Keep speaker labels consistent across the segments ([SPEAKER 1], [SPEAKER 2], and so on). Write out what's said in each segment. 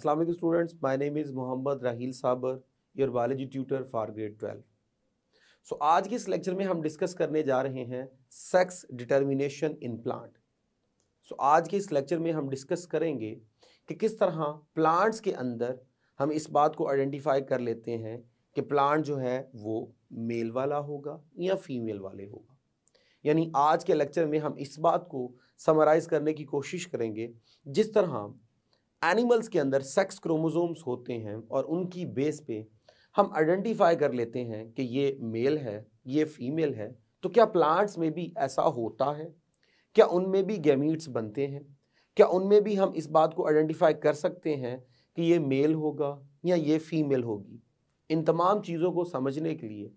[SPEAKER 1] Assalamu alaikum students, my name is Mohammad Rahil Sabar, your biology tutor for grade 12. आज के इस lecture में हम डिस्कस करने जा रहे हैं sex determination in plant so आज के इस लेक्चर में हम डिस्कस करेंगे कि किस तरह प्लांट्स के अंदर हम इस बात को आइडेंटिफाई कर लेते हैं कि प्लांट जो है वो मेल वाला होगा या फीमेल वाले होगा यानी आज के लेक्चर में हम इस बात को समराइज़ करने की कोशिश करेंगे जिस तरह एनिमल्स के अंदर सेक्स क्रोमोसोम्स होते हैं और उनकी बेस पे हम आइडेंटिफाई कर लेते हैं कि ये मेल है ये फीमेल है तो क्या प्लांट्स में भी ऐसा होता है क्या उनमें भी गैमीट्स बनते हैं क्या उनमें भी हम इस बात को आइडेंटिफाई कर सकते हैं कि ये मेल होगा या ये फीमेल होगी इन तमाम चीज़ों को समझने के लिए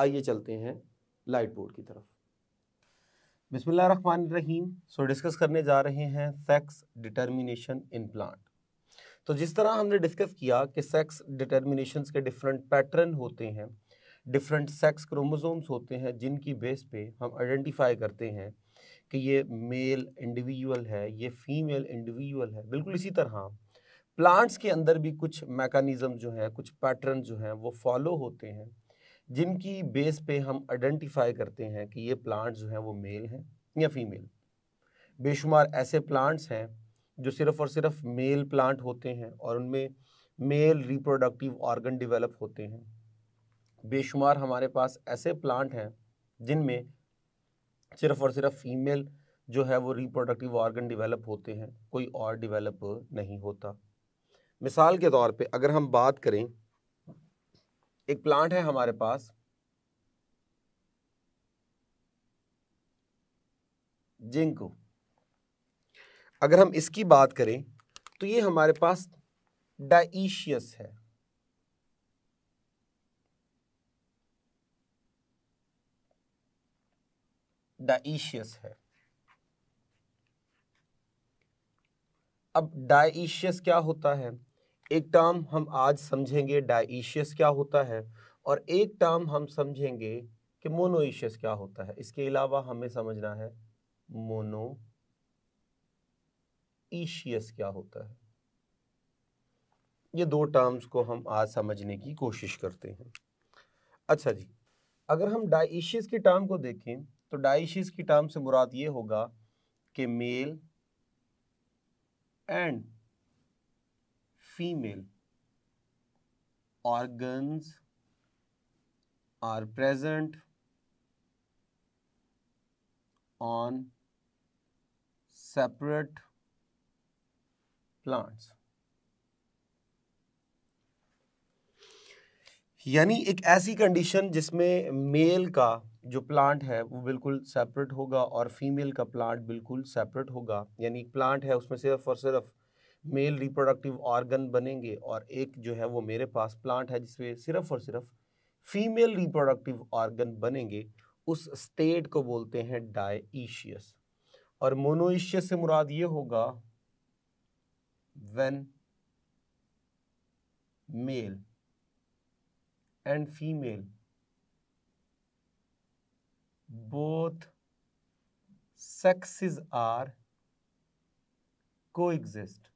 [SPEAKER 1] आइए चलते हैं लाइट बोर्ड की तरफ बिसमीम सो डिस्कस करने जा रहे हैं सेक्स डिटर्मिनेशन इन प्लांट तो जिस तरह हमने डिस्कस किया कि सेक्स डिटर्मिनेशन के डिफरेंट पैटर्न होते हैं डिफरेंट सेक्स क्रोमोसोम्स होते हैं जिनकी बेस पे हम आइडेंटिफाई करते हैं कि ये मेल इंडिविजुअल है ये फीमेल इंडिविजुअल है बिल्कुल इसी तरह प्लांट्स के अंदर भी कुछ मैकानिज़म जो हैं कुछ पैटर्न जो हैं वो फॉलो होते हैं जिनकी बेस पे हम आइडेंटिफाई करते हैं कि ये प्लांट जो हैं वो मेल हैं या फीमेल बेशुमार ऐसे प्लांट्स हैं जो सिर्फ़ और सिर्फ मेल प्लांट होते हैं और उनमें मेल रिप्रोडक्टिव ऑर्गन डेवलप होते हैं बेशुमार हमारे पास ऐसे प्लांट हैं जिनमें सिर्फ़ और सिर्फ फीमेल जो है वो रिप्रोडक्टिव ऑर्गन डेवलप होते हैं कोई और डेवलप नहीं होता मिसाल के तौर पे अगर हम बात करें एक प्लांट है हमारे पास जिंक अगर हम इसकी बात करें तो ये हमारे पास डाइशियस है डाइशियस है अब डाइशियस क्या होता है एक टर्म हम आज समझेंगे डाइशियस क्या होता है और एक टर्म हम समझेंगे कि मोनोइशियस क्या होता है इसके अलावा हमें समझना है मोनो ईशियस क्या होता है ये दो टर्म्स को हम आज समझने की कोशिश करते हैं अच्छा जी अगर हम डाइशियस की टर्म को देखें तो डाइशियस की टर्म से मुराद ये होगा कि male and female organs are present on separate plants यानी एक ऐसी कंडीशन जिसमें मेल का जो प्लांट है वो बिल्कुल सेपरेट होगा और फीमेल का प्लांट बिल्कुल सेपरेट होगा यानी एक प्लांट है उसमें सिर्फ और सिर्फ मेल रिप्रोडक्टिव ऑर्गन बनेंगे और एक जो है वो मेरे पास प्लांट है जिसमें सिर्फ और सिर्फ फीमेल रिप्रोडक्टिव ऑर्गन बनेंगे उस स्टेट को बोलते हैं डाइशियस और मोनोइशियस से मुराद ये होगा male and female both sexes are coexist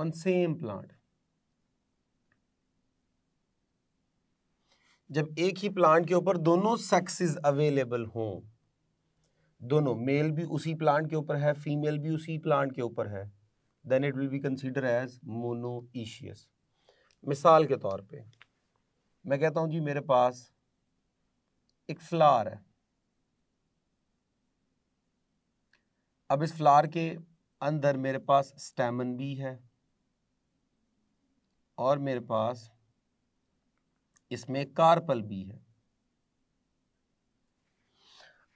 [SPEAKER 1] on same plant जब एक ही प्लांट के ऊपर दोनों सेक्सेस अवेलेबल हों दोनों मेल भी उसी प्लांट के ऊपर है फीमेल भी उसी प्लांट के ऊपर है then it will be consider as monoecious मिसाल के तौर पे मैं कहता हूं जी मेरे पास एक फ्लार है अब इस फ्लार के अंदर मेरे पास स्टेमन भी है और मेरे पास इसमें कार्पल भी है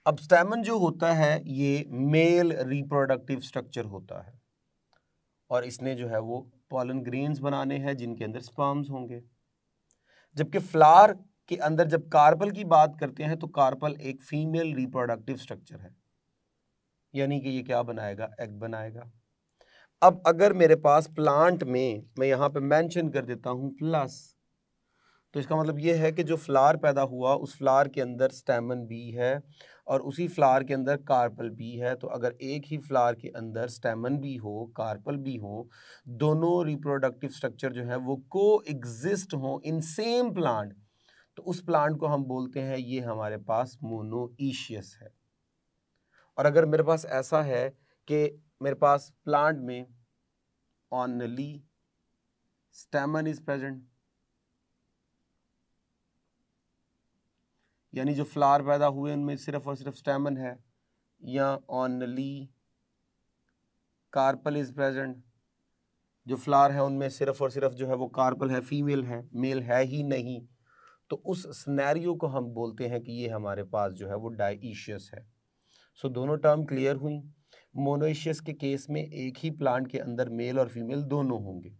[SPEAKER 1] अब स्टैमन जो होता है ये मेल रिप्रोडक्टिव स्ट्रक्चर होता है और इसने जो है वो पॉलन ग्रेन्स बनाने हैं जिनके अंदर स्पर्म्स होंगे जबकि फ्लार के अंदर जब कार्पल की बात करते हैं तो कार्पल एक फीमेल रिप्रोडक्टिव स्ट्रक्चर है यानी कि ये क्या बनाएगा एग बनाएगा अब अगर मेरे पास प्लांट में मैं यहाँ पे मेंशन कर देता हूँ प्लस तो इसका मतलब ये है कि जो फ्लार पैदा हुआ उस फ्लार के अंदर स्टेमन भी है और उसी फ्लार के अंदर कार्पल भी है तो अगर एक ही फ्लार के अंदर स्टेमन भी हो कार्पल भी हो दोनों रिप्रोडक्टिव स्ट्रक्चर जो है वो को एग्जिस्ट हों इन सेम प्लांट तो उस प्लांट को हम बोलते हैं ये हमारे पास मोनोईशियस है और अगर मेरे पास ऐसा है कि मेरे पास प्लांट में only stamen is present यानी जो फ्लावर पैदा हुए उनमें सिर्फ और सिर्फ स्टेमन है या only carpel is present जो फ्लावर है उनमें सिर्फ और सिर्फ जो है वो कार्पल है फीमेल है मेल है ही नहीं तो उस स्नैरियो को हम बोलते हैं कि ये हमारे पास जो है वो डाइशियस है सो so, दोनों टर्म क्लियर हुई मोनोइशियस के केस में एक ही प्लांट के अंदर मेल और फीमेल दोनों होंगे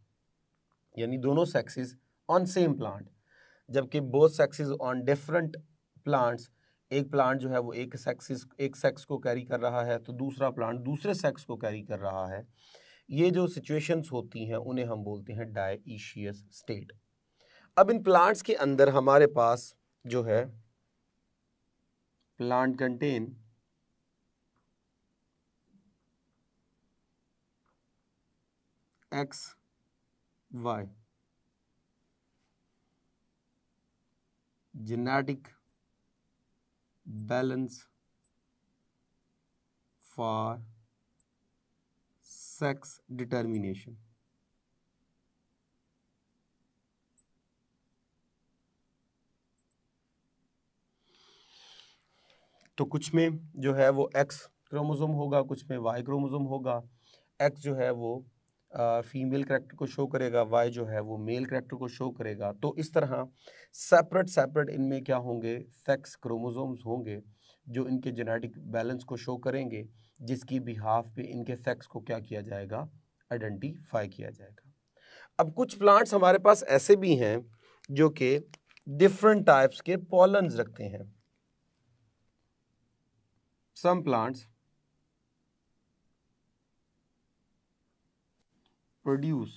[SPEAKER 1] यानी दोनों सेक्सेस ऑन सेम प्लांट जबकि both sexes on different plants एक प्लांट जो है वो एक सेक्सिस एक सेक्स को कैरी कर रहा है तो दूसरा प्लांट दूसरे सेक्स को कैरी कर रहा है ये जो सिचुएशंस होती हैं उन्हें हम बोलते हैं डाइशियस स्टेट अब इन प्लांट्स के अंदर हमारे पास जो है plant contain X Y genetic balance for sex determination तो कुछ में जो है वो एक्स क्रोमोसोम होगा कुछ में वाई क्रोमोसोम होगा एक्स जो है वो फीमेल करेक्टर को शो करेगा वाई जो है वो मेल करेक्टर को शो करेगा तो इस तरह सेपरेट सेपरेट इनमें क्या होंगे सेक्स क्रोमोसोम्स होंगे जो इनके जेनेटिक बैलेंस को शो करेंगे जिसकी बिहाफ पे इनके सेक्स को क्या किया जाएगा आइडेंटिफाई किया जाएगा अब कुछ प्लांट्स हमारे पास ऐसे भी हैं जो कि डिफरेंट टाइप्स के पॉलन्स रखते हैं some plants produce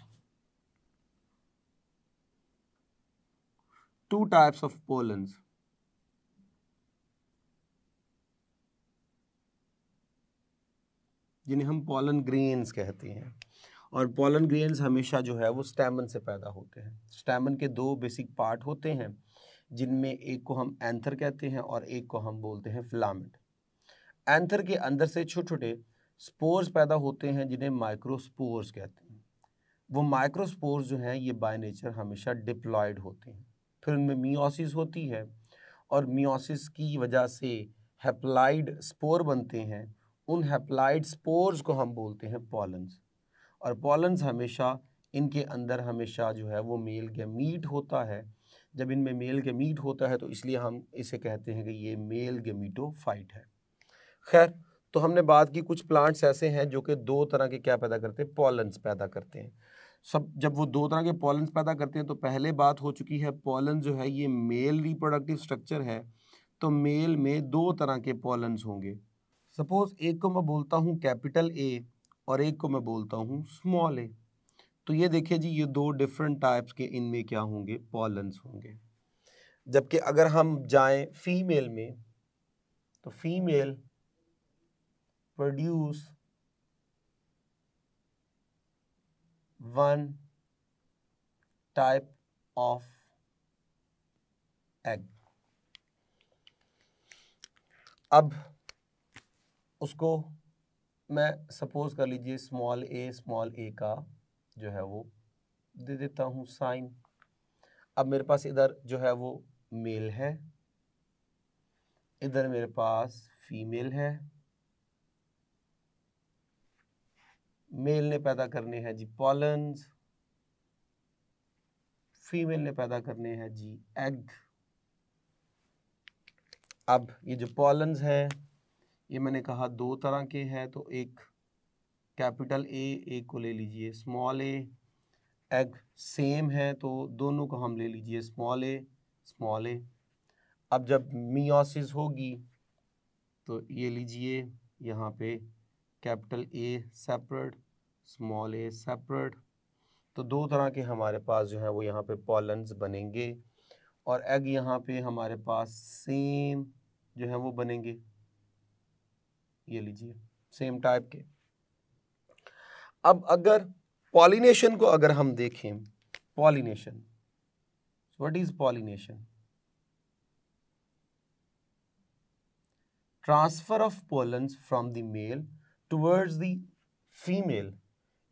[SPEAKER 1] two types of pollens जिन्हें हम पोलन ग्रेन्स कहते हैं और पोलन ग्रेन्स हमेशा जो है वो स्टैमन से पैदा होते हैं स्टैमन के दो बेसिक पार्ट होते हैं जिनमें एक को हम एंथर कहते हैं और एक को हम बोलते हैं फिलामेंट एंथर के अंदर से छोटे छोटे स्पोर्स पैदा होते हैं जिन्हें माइक्रोस्पोर्स कहते हैं वो माइक्रोस्पोर्स जो हैं ये बाय नेचर हमेशा डिप्लॉयड होते हैं फिर उनमें मियोसिस होती है और मियोसिस की वजह से हेप्लाइड स्पोर बनते हैं उन हेप्लाइड स्पोर्स को हम बोलते हैं पॉलन्स और पॉलन्स हमेशा इनके अंदर हमेशा जो है वो मेल मीट होता है जब इनमें मेल मीट होता है तो इसलिए हम इसे कहते हैं कि ये मेल फाइट है खैर तो हमने बात की कुछ प्लांट्स ऐसे हैं जो कि दो तरह के क्या पैदा करते हैं पॉलन्स पैदा करते हैं सब जब वो दो तरह के पॉलेंस पैदा करते हैं तो पहले बात हो चुकी है पॉलन जो है ये मेल रिप्रोडक्टिव स्ट्रक्चर है तो मेल में दो तरह के पॉलन्स होंगे सपोज एक को मैं बोलता हूँ कैपिटल ए और एक को मैं बोलता हूँ स्मॉल ए तो ये देखिए जी ये दो डिफरेंट टाइप्स के इनमें क्या होंगे पॉलन्स होंगे जबकि अगर हम जाएं फीमेल में तो female produce one type of egg. अब उसको मैं सपोज कर लीजिए स्मॉल ए स्मॉल ए का जो है वो दे देता हूँ साइन अब मेरे पास इधर जो है वो मेल है इधर मेरे पास फीमेल है मेल ने पैदा करने हैं जी पॉलन फीमेल ने पैदा करने हैं जी एग अब ये जो पॉलन्स हैं ये मैंने कहा दो तरह के हैं तो एक कैपिटल ए एक को ले लीजिए स्मॉल ए एग सेम है तो दोनों को हम ले लीजिए स्मॉल ए स्मॉल ए अब जब मियोसिस होगी तो ये लीजिए यहाँ पे capital A separate small A separate तो दो तरह के हमारे पास जो है वो यहाँ पे पॉलन्स बनेंगे और एग यहाँ पे हमारे पास सेम जो है वो बनेंगे ये लीजिए सेम टाइप के अब अगर पॉलिनेशन को अगर हम देखें pollination what is pollination transfer of pollens from the male towards the female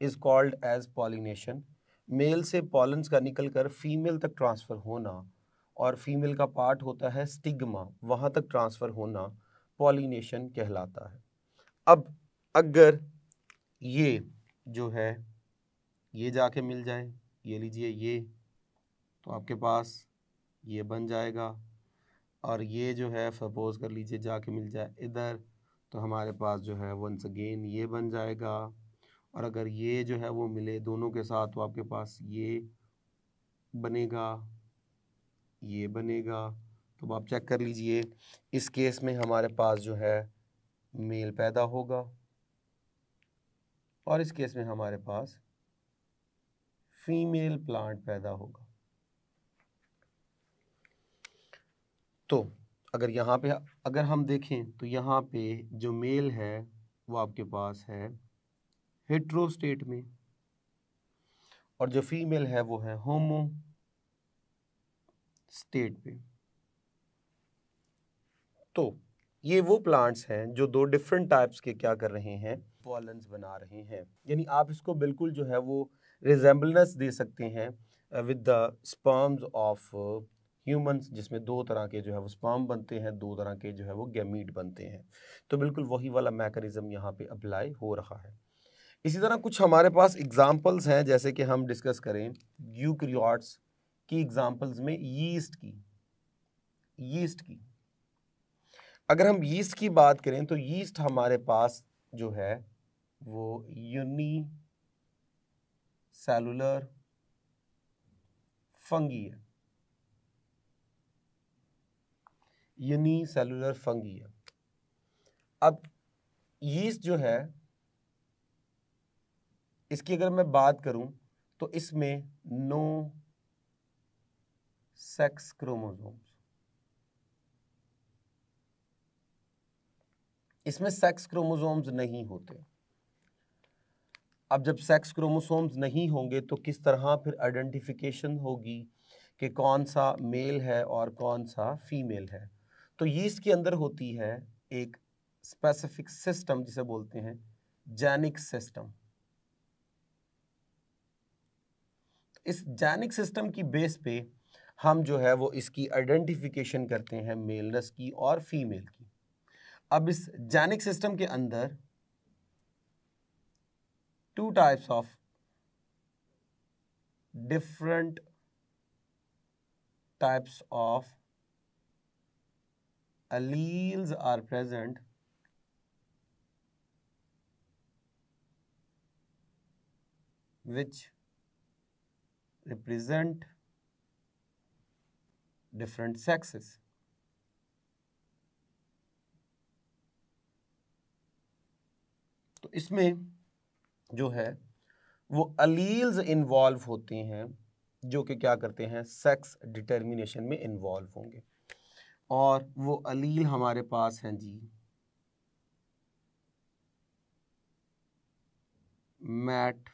[SPEAKER 1] is called as pollination. Male से पॉलन्स का निकल कर फीमेल तक ट्रांसफ़र होना और फीमेल का पार्ट होता है स्टिग्मा वहाँ तक ट्रांसफ़र होना पॉलिनेशन कहलाता है अब अगर ये जो है ये जाके मिल जाए ये लीजिए ये तो आपके पास ये बन जाएगा और ये जो है सपोज़ कर लीजिए जाके मिल जाए इधर तो हमारे पास जो है वंस अगेन ये बन जाएगा और अगर ये जो है वो मिले दोनों के साथ तो आपके पास ये बनेगा ये बनेगा तो आप चेक कर लीजिए इस केस में हमारे पास जो है मेल पैदा होगा और इस केस में हमारे पास फीमेल प्लांट पैदा होगा तो अगर यहाँ पे अगर हम देखें तो यहाँ पे जो मेल है वो आपके पास है हेट्रो स्टेट में और जो फीमेल है वो है होमो स्टेट पे तो ये वो प्लांट्स हैं जो दो डिफरेंट टाइप्स के क्या कर रहे हैं पॉलन्स बना रहे हैं यानी आप इसको बिल्कुल जो है वो रिजेंबलनेस दे सकते हैं with the sperms of humans जिसमें दो तरह के जो है वो स्पाम बनते हैं दो तरह के जो है वो गैमीट बनते हैं तो बिल्कुल वही वाला मैकेनिज़्म यहाँ पे अप्लाई हो रहा है इसी तरह कुछ हमारे पास एग्जाम्पल्स हैं जैसे कि हम डिस्कस करें यूक्रियाट्स की एग्जाम्पल्स में यीस्ट की यीस्ट की अगर हम यीस्ट की बात करें तो यीस्ट हमारे पास जो है वो यूनी सेलुलर फंगी है यूनिसेलुलर फंगी है अब यीस्ट जो है इसकी अगर मैं बात करूं तो इसमें नो सेक्स क्रोमोसोम्स इसमें सेक्स क्रोमोसोम्स नहीं होते अब जब सेक्स क्रोमोसोम्स नहीं होंगे तो किस तरह फिर आइडेंटिफिकेशन होगी कि कौन सा मेल है और कौन सा फीमेल है तो यीस्ट के अंदर होती है एक स्पेसिफिक सिस्टम जिसे बोलते हैं जैनिक सिस्टम इस जैनिक सिस्टम की बेस पे हम जो है वो इसकी आइडेंटिफिकेशन करते हैं मेलनेस की और फीमेल की अब इस जैनिक सिस्टम के अंदर two types of different types of alleles are present which represent different sexes. तो इसमें जो है वो अलील्स इन्वॉल्व होते हैं जो कि क्या करते हैं सेक्स डिटर्मिनेशन में इन्वॉल्व होंगे और वो अलील हमारे पास हैं जी मैट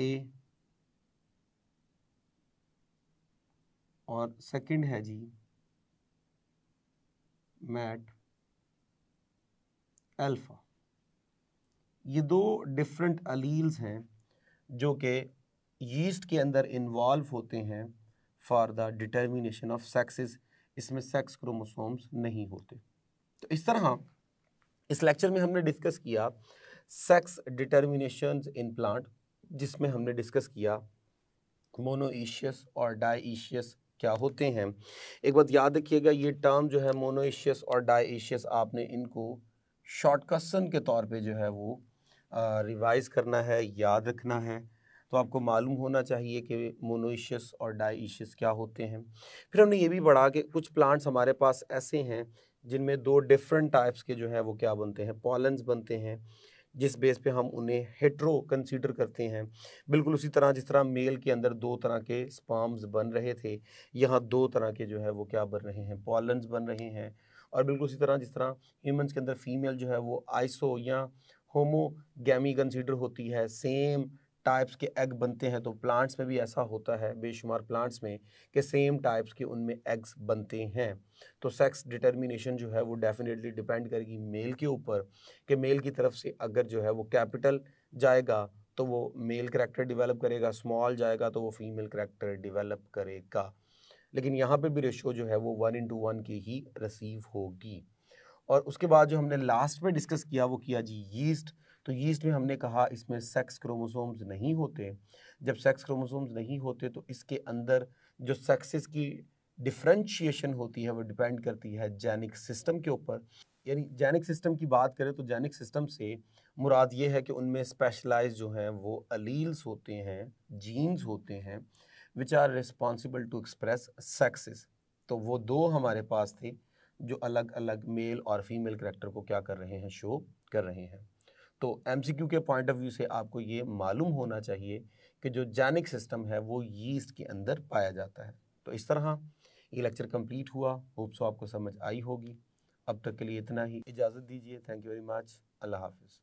[SPEAKER 1] ए और सेकंड है जी मैट अल्फ़ा ये दो डिफरेंट अलील्स हैं जो कि यीस्ट के अंदर इन्वॉल्व होते हैं for the determination of sexes इसमें सेक्स क्रोमोसोम्स नहीं होते तो इस तरह इस लेक्चर में हमने डिस्कस किया सेक्स डिटर्मिनेशन इन प्लांट जिसमें हमने डिस्कस किया मोनोइशियस और डाईशियस क्या होते हैं एक बात याद रखिएगा ये टर्म जो है मोनोइशियस और डाईशियस आपने इनको शॉर्टकसन के तौर पे जो है वो रिवाइज करना है याद रखना है तो आपको मालूम होना चाहिए कि मोनोइशियस और डाइशियस क्या होते हैं फिर हमने ये भी बढ़ा कि कुछ प्लांट्स हमारे पास ऐसे हैं जिनमें दो डिफरेंट टाइप्स के जो हैं वो क्या बनते हैं पॉलन्स बनते हैं जिस बेस पे हम उन्हें हेट्रो कंसीडर करते हैं बिल्कुल उसी तरह जिस तरह मेल के अंदर दो तरह के स्पाम्स बन रहे थे यहाँ दो तरह के जो है वो क्या बन रहे हैं पॉलन्स बन रहे हैं और बिल्कुल उसी तरह जिस तरह ह्यूमंस के अंदर फीमेल जो है वो आइसो या होमोगैमी कंसीडर होती है सेम टाइप्स के एग बनते हैं तो प्लांट्स में भी ऐसा होता है बेशुमार प्लांट्स में कि सेम टाइप्स के उनमें एग्स बनते हैं तो सेक्स डिटर्मिनेशन जो है वो डेफिनेटली डिपेंड करेगी मेल के ऊपर कि मेल की तरफ से अगर जो है वो कैपिटल जाएगा तो वो मेल करेक्टर डिवेलप करेगा स्मॉल जाएगा तो वो फीमेल करेक्टर डिवेलप करेगा लेकिन यहाँ पर भी रेशो जो है वो वन इंटू वन की ही रिसीव होगी और उसके बाद जो हमने लास्ट में डिस्कस किया वो किया जी यीस्ट तो यीस्ट में हमने कहा इसमें सेक्स क्रोमोसोम्स नहीं होते जब सेक्स क्रोमोसोम्स नहीं होते तो इसके अंदर जो सेक्सेस की डिफ्रेंशिएशन होती है वो डिपेंड करती है जैनिक सिस्टम के ऊपर यानी जैनिक सिस्टम की बात करें तो जैनिक सिस्टम से मुराद ये है कि उनमें स्पेशलाइज जो हैं वो अलील्स होते हैं जीन्स होते हैं which are responsible to express sexes तो वो दो हमारे पास थे जो अलग अलग मेल और फीमेल करेक्टर को क्या कर रहे हैं शो कर रहे हैं तो एमसीक्यू के पॉइंट ऑफ व्यू से आपको ये मालूम होना चाहिए कि जो जैनिक सिस्टम है वो यीस्ट के अंदर पाया जाता है तो इस तरह ये लेक्चर कंप्लीट हुआ होप्सो आपको समझ आई होगी अब तक के लिए इतना ही इजाज़त दीजिए थैंक यू वेरी मच अल्लाह हाफिज़